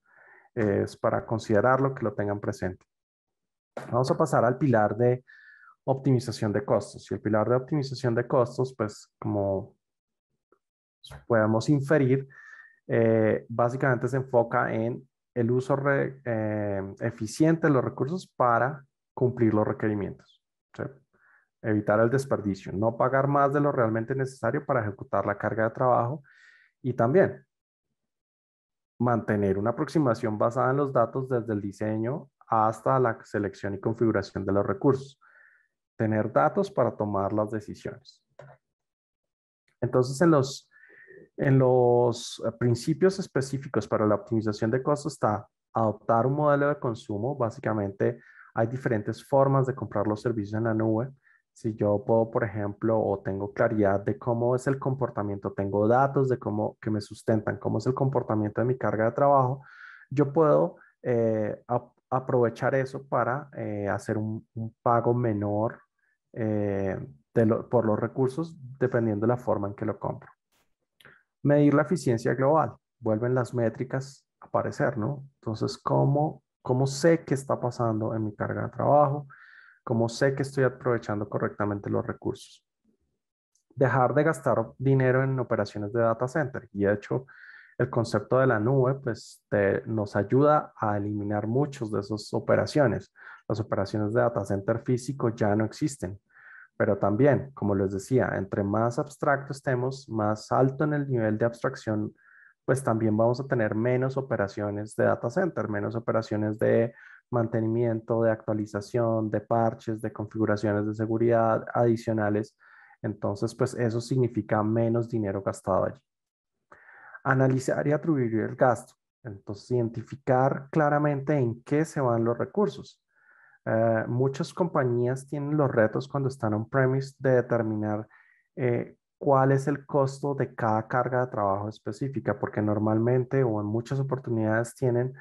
es para considerarlo que lo tengan presente. Vamos a pasar al pilar de optimización de costos. Y el pilar de optimización de costos, pues como podemos inferir, eh, básicamente se enfoca en el uso eh, eficiente de los recursos para cumplir los requerimientos. evitar el desperdicio, no pagar más de lo realmente necesario para ejecutar la carga de trabajo y también mantener una aproximación basada en los datos desde el diseño hasta la selección y configuración de los recursos. Tener datos para tomar las decisiones. Entonces, en los, en los principios específicos para la optimización de costos está adoptar un modelo de consumo. Básicamente, hay diferentes formas de comprar los servicios en la nube si yo puedo, por ejemplo, o tengo claridad de cómo es el comportamiento, tengo datos de cómo que me sustentan, cómo es el comportamiento de mi carga de trabajo, yo puedo eh, aprovechar eso para eh, hacer un, pago menor eh, por los recursos, dependiendo de la forma en que lo compro. Medir la eficiencia global. Vuelven las métricas a aparecer, ¿no? Entonces, ¿cómo, cómo sé qué está pasando en mi carga de trabajo? ¿Cómo sé que estoy aprovechando correctamente los recursos? Dejar de gastar dinero en operaciones de data center. Y de hecho, el concepto de la nube pues, nos ayuda a eliminar muchos de esas operaciones. Las operaciones de data center físico ya no existen. Pero también, como les decía, entre más abstracto estemos, más alto en el nivel de abstracción, pues también vamos a tener menos operaciones de data center, menos operaciones de mantenimiento, de actualización, de parches, de configuraciones de seguridad adicionales. Entonces, pues eso significa menos dinero gastado allí. Analizar y atribuir el gasto. Entonces, identificar claramente en qué se van los recursos. Eh, muchas compañías tienen los retos cuando están on-premise de determinar eh, cuál es el costo de cada carga de trabajo específica, porque normalmente o en muchas oportunidades tienen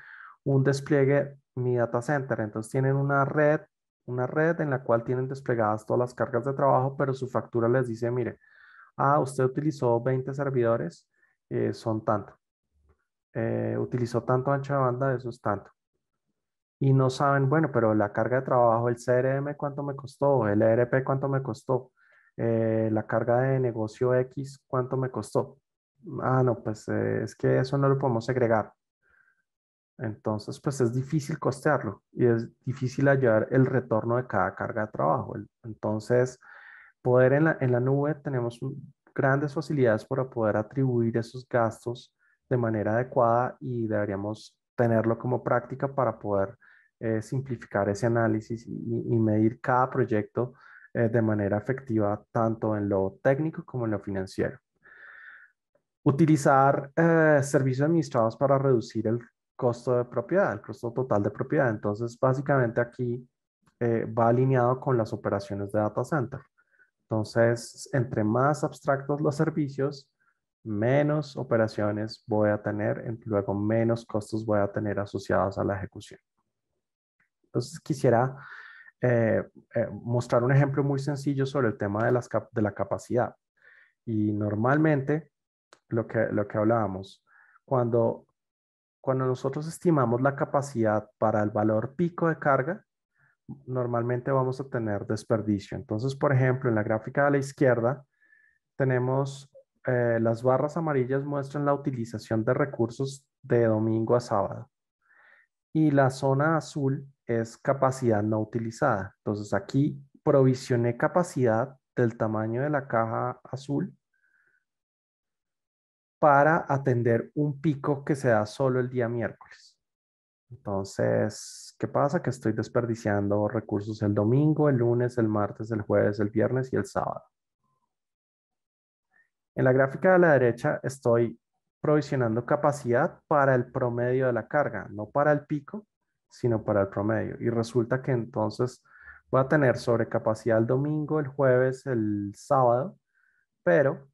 un despliegue mi data center. Entonces tienen una red, una red en la cual tienen desplegadas todas las cargas de trabajo, pero su factura les dice, mire, ah, usted utilizó 20 servidores, eh, son tanto. Eh, utilizó tanto ancho de banda, eso es tanto. Y no saben, bueno, pero la carga de trabajo, el CRM, ¿cuánto me costó? El ERP, ¿cuánto me costó? Eh, la carga de negocio X, ¿cuánto me costó? Ah, no, pues es que eso no lo podemos agregar entonces, pues es difícil costearlo y es difícil hallar el retorno de cada carga de trabajo. Entonces, poder en la, nube tenemos grandes facilidades para poder atribuir esos gastos de manera adecuada y deberíamos tenerlo como práctica para poder eh, simplificar ese análisis y, medir cada proyecto eh, de manera efectiva, tanto en lo técnico como en lo financiero. Utilizar eh, servicios administrados para reducir el costo de propiedad, el costo total de propiedad. Entonces, básicamente aquí eh, va alineado con las operaciones de data center. Entonces, entre más abstractos los servicios, menos operaciones voy a tener, luego menos costos voy a tener asociados a la ejecución. Entonces, quisiera eh, eh, mostrar un ejemplo muy sencillo sobre el tema de, las de la capacidad. Y normalmente, lo que, lo que hablábamos, cuando cuando nosotros estimamos la capacidad para el valor pico de carga, normalmente vamos a tener desperdicio. Entonces, por ejemplo, en la gráfica de la izquierda, tenemos eh, las barras amarillas muestran la utilización de recursos de domingo a sábado. Y la zona azul es capacidad no utilizada. Entonces aquí provisioné capacidad del tamaño de la caja azul para atender un pico que se da solo el día miércoles. Entonces, ¿qué pasa? Que estoy desperdiciando recursos el domingo, el lunes, el martes, el jueves, el viernes y el sábado. En la gráfica de la derecha estoy provisionando capacidad para el promedio de la carga, no para el pico, sino para el promedio. Y resulta que entonces voy a tener sobrecapacidad el domingo, el jueves, el sábado, pero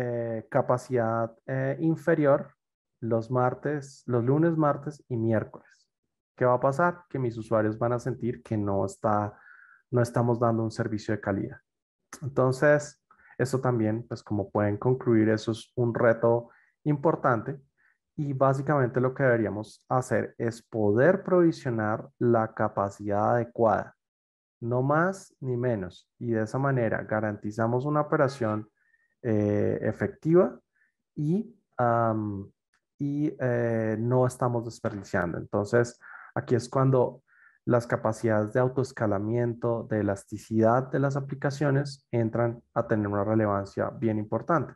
eh, capacidad eh, inferior los martes, los lunes, martes y miércoles. ¿Qué va a pasar? Que mis usuarios van a sentir que no, está, no estamos dando un servicio de calidad. Entonces, eso también, pues como pueden concluir, eso es un reto importante y básicamente lo que deberíamos hacer es poder provisionar la capacidad adecuada, no más ni menos. Y de esa manera garantizamos una operación eh, efectiva y, y eh, no estamos desperdiciando. Entonces, aquí es cuando las capacidades de autoescalamiento, de elasticidad de las aplicaciones entran a tener una relevancia bien importante.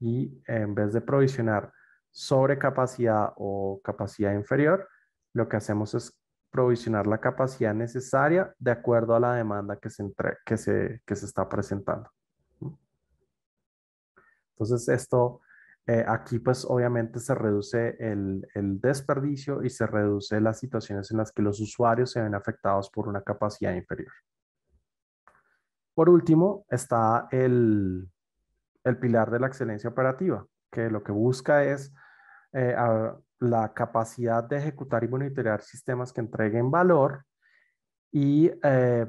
Y en vez de provisionar sobrecapacidad o capacidad inferior, lo que hacemos es provisionar la capacidad necesaria de acuerdo a la demanda que se, que se está presentando. Entonces esto eh, aquí pues obviamente se reduce el, desperdicio y se reduce las situaciones en las que los usuarios se ven afectados por una capacidad inferior. Por último está el, pilar de la excelencia operativa, que lo que busca es eh, la capacidad de ejecutar y monitorear sistemas que entreguen valor y eh,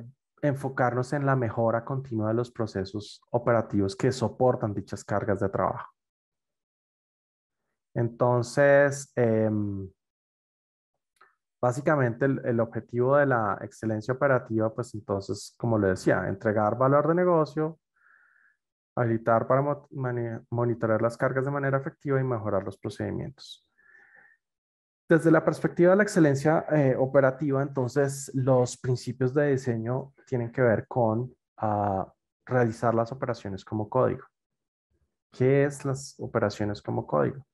enfocarnos en la mejora continua de los procesos operativos que soportan dichas cargas de trabajo. Entonces, em, básicamente el, objetivo de la excelencia operativa, pues entonces, como le decía, entregar valor de negocio, habilitar para monitorear las cargas de manera efectiva y mejorar los procedimientos. Desde la perspectiva de la excelencia eh, operativa, entonces los principios de diseño tienen que ver con ah, realizar las operaciones como código. ¿Qué es las operaciones como código?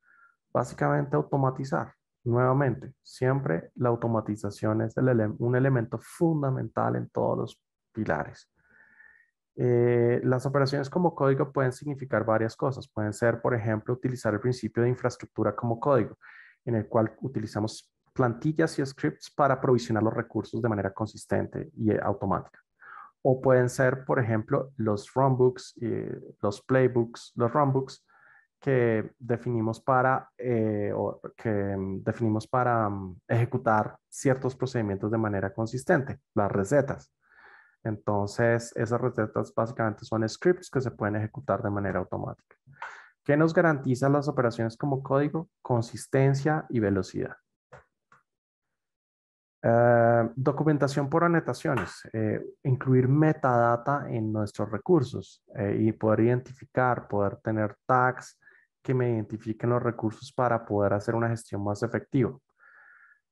Básicamente automatizar. Nuevamente, siempre la automatización es un elemento fundamental en todos los pilares. Eh, las operaciones como código pueden significar varias cosas. Pueden ser, por ejemplo, utilizar el principio de infraestructura como código en el cual utilizamos plantillas y scripts para provisionar los recursos de manera consistente y eh, automática. O pueden ser, por ejemplo, los runbooks, eh, los playbooks, los runbooks que definimos para, eh, que mm, definimos para mm, ejecutar ciertos procedimientos de manera consistente, las recetas. Entonces, esas recetas básicamente son scripts que se pueden ejecutar de manera automática. ¿Qué nos garantiza las operaciones como código? Consistencia y velocidad. Eh, documentación por anotaciones, eh, incluir metadata en nuestros recursos eh, y poder identificar, poder tener tags que me identifiquen los recursos para poder hacer una gestión más efectiva.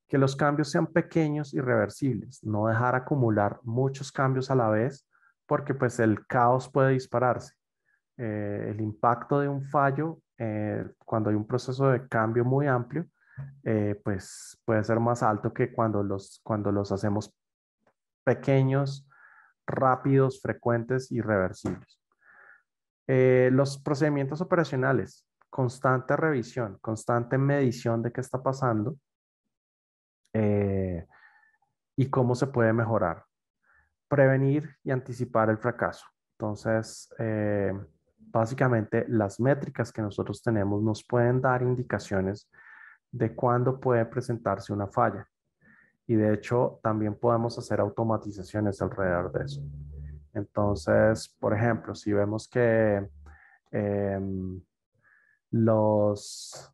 Que los cambios sean pequeños y reversibles, no dejar acumular muchos cambios a la vez porque pues el caos puede dispararse. Eh, el impacto de un fallo eh, cuando hay un proceso de cambio muy amplio, eh, pues puede ser más alto que cuando los, cuando los hacemos pequeños, rápidos, frecuentes y reversibles. los procedimientos operacionales, constante revisión, constante medición de qué está pasando y cómo se puede mejorar. Prevenir y anticipar el fracaso. Entonces, básicamente las métricas que nosotros tenemos nos pueden dar indicaciones de cuándo puede presentarse una falla. Y de hecho, también podemos hacer automatizaciones alrededor de eso. Entonces, por ejemplo, si vemos que em, los,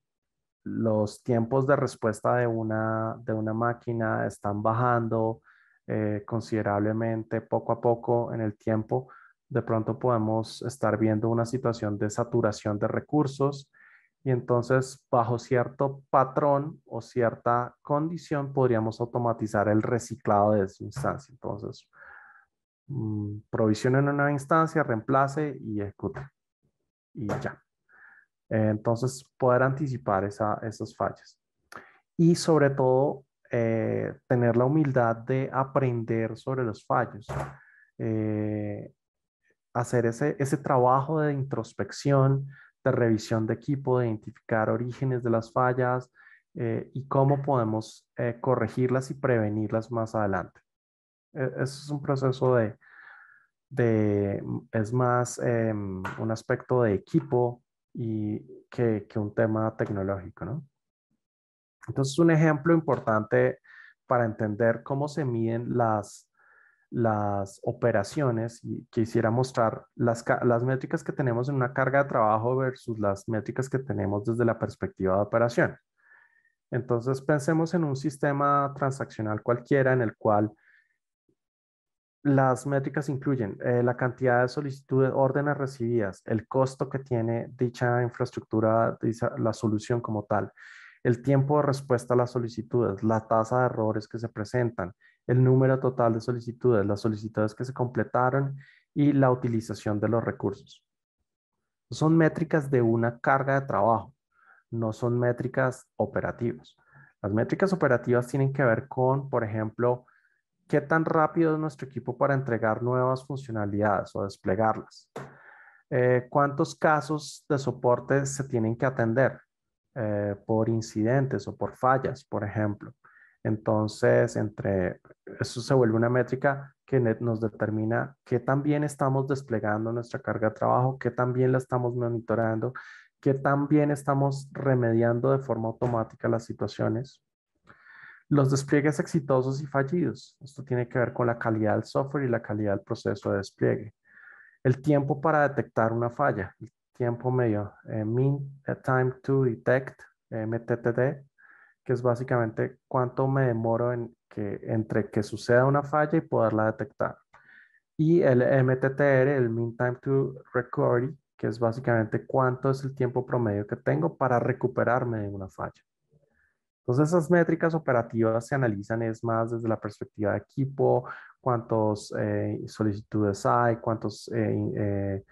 tiempos de respuesta de una, máquina están bajando eh, considerablemente poco a poco en el tiempo, de pronto podemos estar viendo una situación de saturación de recursos y entonces bajo cierto patrón o cierta condición podríamos automatizar el reciclado de esa instancia. Entonces, mmm, en una instancia, reemplace y ejecute. Y ya. Eh, entonces, poder anticipar esa, esas fallas. Y sobre todo, eh, tener la humildad de aprender sobre los fallos. Eh, hacer ese, trabajo de introspección, de revisión de equipo, de identificar orígenes de las fallas eh, y cómo podemos eh, corregirlas y prevenirlas más adelante. E, Eso es un proceso de, es más em, un aspecto de equipo y que, que, un tema tecnológico, ¿no? Entonces, un ejemplo importante para entender cómo se miden las, las operaciones y quisiera mostrar las, métricas que tenemos en una carga de trabajo versus las métricas que tenemos desde la perspectiva de operación. Entonces pensemos en un sistema transaccional cualquiera en el cual las métricas incluyen eh, la cantidad de solicitudes, órdenes recibidas, el costo que tiene dicha infraestructura, la solución como tal, el tiempo de respuesta a las solicitudes, la tasa de errores que se presentan, el número total de solicitudes, las solicitudes que se completaron y la utilización de los recursos. Son métricas de una carga de trabajo, no son métricas operativas. Las métricas operativas tienen que ver con, por ejemplo, qué tan rápido es nuestro equipo para entregar nuevas funcionalidades o desplegarlas. Eh, cuántos casos de soporte se tienen que atender eh, por incidentes o por fallas, por ejemplo. Entonces, entre eso se vuelve una métrica que nos determina qué tan bien estamos desplegando nuestra carga de trabajo, qué tan bien la estamos monitorando, qué tan bien estamos remediando de forma automática las situaciones. Los despliegues exitosos y fallidos. Esto tiene que ver con la calidad del software y la calidad del proceso de despliegue. El tiempo para detectar una falla. El tiempo medio. Eh, mean eh, time to detect, eh, MTTD que es básicamente cuánto me demoro en que, entre que suceda una falla y poderla detectar. Y el MTTR, el Mean Time to Recovery, que es básicamente cuánto es el tiempo promedio que tengo para recuperarme de una falla. Entonces esas métricas operativas se analizan es más desde la perspectiva de equipo, cuántas eh, solicitudes hay, cuántos eh, eh,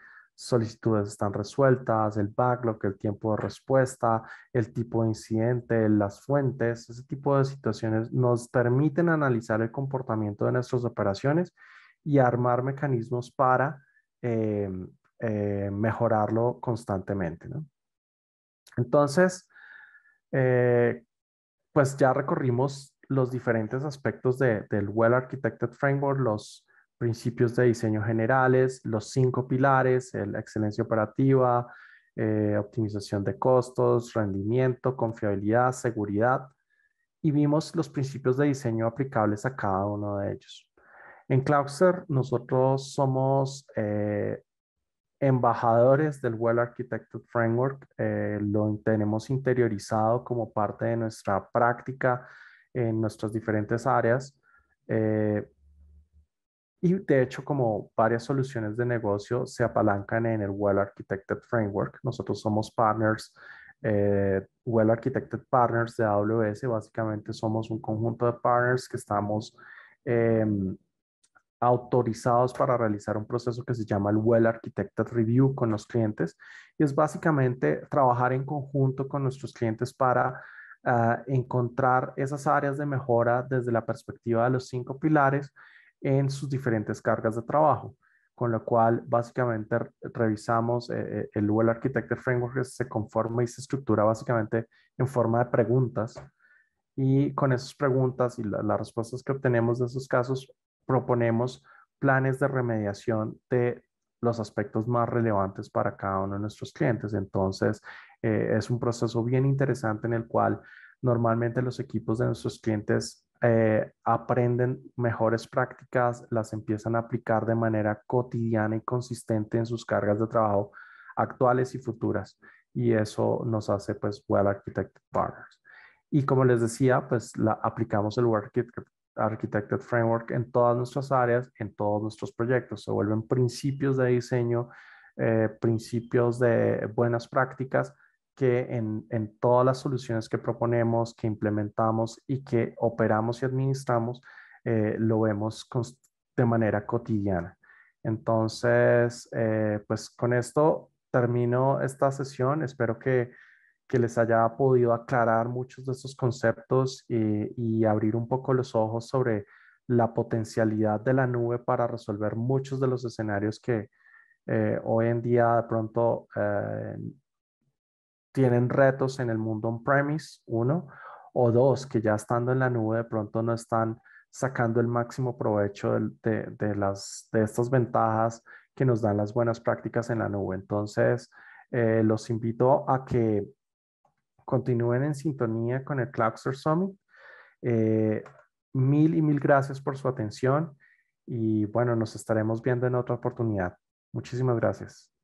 solicitudes están resueltas, el backlog, el tiempo de respuesta, el tipo de incidente, las fuentes, ese tipo de situaciones nos permiten analizar el comportamiento de nuestras operaciones y armar mecanismos para em, eh, mejorarlo constantemente. Entonces, eh, pues ya recorrimos los diferentes aspectos del Well Architected Framework, los principios de diseño generales, los cinco pilares, eh, la excelencia operativa, eh, optimización de costos, rendimiento, confiabilidad, seguridad, y vimos los principios de diseño aplicables a cada uno de ellos. En Cloudser nosotros somos eh, embajadores del Well Architected Framework, lo tenemos interiorizado como parte de nuestra práctica en nuestras diferentes áreas. Eh, y de hecho, como varias soluciones de negocio se apalancan en el Well Architected Framework. Nosotros somos partners, eh, Well Architected Partners de AWS. Básicamente somos un conjunto de partners que estamos em, autorizados para realizar un proceso que se llama el Well Architected Review con los clientes. Y es básicamente trabajar en conjunto con nuestros clientes para ah, encontrar esas áreas de mejora desde la perspectiva de los cinco pilares en sus diferentes cargas de trabajo, con lo cual básicamente revisamos eh, eh, el Google Architecture Framework que se conforma y se estructura básicamente en forma de preguntas y con esas preguntas y las respuestas que obtenemos de esos casos proponemos planes de remediación de los aspectos más relevantes para cada uno de nuestros clientes. Entonces, eh, es un proceso bien interesante en el cual normalmente los equipos de nuestros clientes eh, aprenden mejores prácticas, las empiezan a aplicar de manera cotidiana y consistente en sus cargas de trabajo actuales y futuras. Y eso nos hace pues well Architected Partners. Y como les decía, pues la, aplicamos el well Architected Framework en todas nuestras áreas, en todos nuestros proyectos. Se vuelven principios de diseño, eh, principios de buenas prácticas que en, en, todas las soluciones que proponemos, que implementamos y que operamos y administramos, eh, lo vemos de manera cotidiana. Entonces, eh, pues con esto termino esta sesión. Espero que, que, les haya podido aclarar muchos de estos conceptos y, abrir un poco los ojos sobre la potencialidad de la nube para resolver muchos de los escenarios que, eh, hoy en día de pronto eh, tienen retos en el mundo on-premise, uno, o dos, que ya estando en la nube de pronto no están sacando el máximo provecho de, de, estas ventajas que nos dan las buenas prácticas en la nube. Entonces, eh, los invito a que continúen en sintonía con el Cluster Summit. Eh, mil y mil gracias por su atención y bueno, nos estaremos viendo en otra oportunidad. Muchísimas gracias.